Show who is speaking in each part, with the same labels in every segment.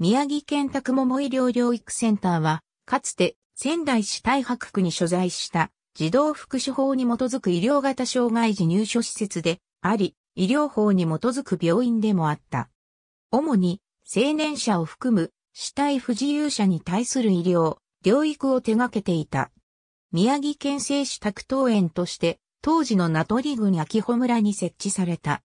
Speaker 1: 宮城県宅桃医療療育センターは、かつて仙台市太白区に所在した児童福祉法に基づく医療型障害児入所施設であり、医療法に基づく病院でもあった。主に青年者を含む死体不自由者に対する医療、療育を手掛けていた。宮城県政市宅等園として、当時の名取郡秋穂村に設置された。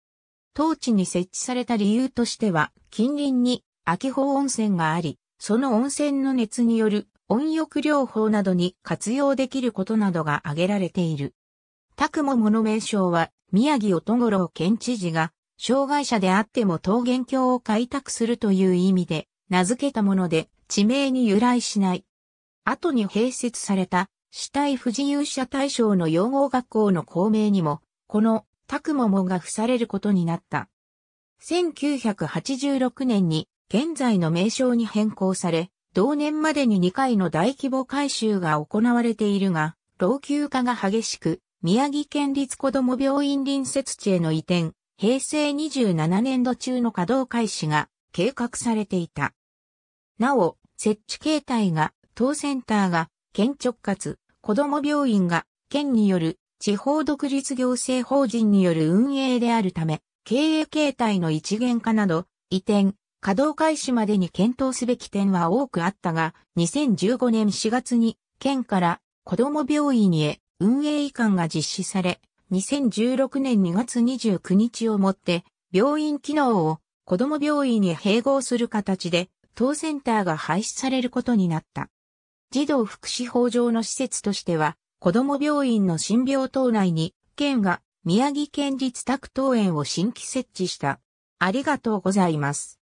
Speaker 1: 当地に設置された理由としては、近隣に秋保温泉があり、その温泉の熱による温浴療法などに活用できることなどが挙げられている。たくもの名称は、宮城乙五郎県知事が、障害者であっても桃源郷を開拓するという意味で、名付けたもので、地名に由来しない。後に併設された、死体不自由者対象の養護学校の校名にも、この、たくももが付されることになった。1986年に現在の名称に変更され、同年までに2回の大規模改修が行われているが、老朽化が激しく、宮城県立子ども病院隣接地への移転、平成27年度中の稼働開始が計画されていた。なお、設置形態が、当センターが、県直轄、子ども病院が、県による地方独立行政法人による運営であるため、経営形態の一元化など、移転、稼働開始までに検討すべき点は多くあったが、2015年4月に県から子ども病院へ運営移管が実施され、2016年2月29日をもって病院機能を子ども病院へ併合する形で当センターが廃止されることになった。児童福祉法上の施設としては、子ども病院の診療等内に、県が宮城県立宅等園を新規設置した。ありがとうございます。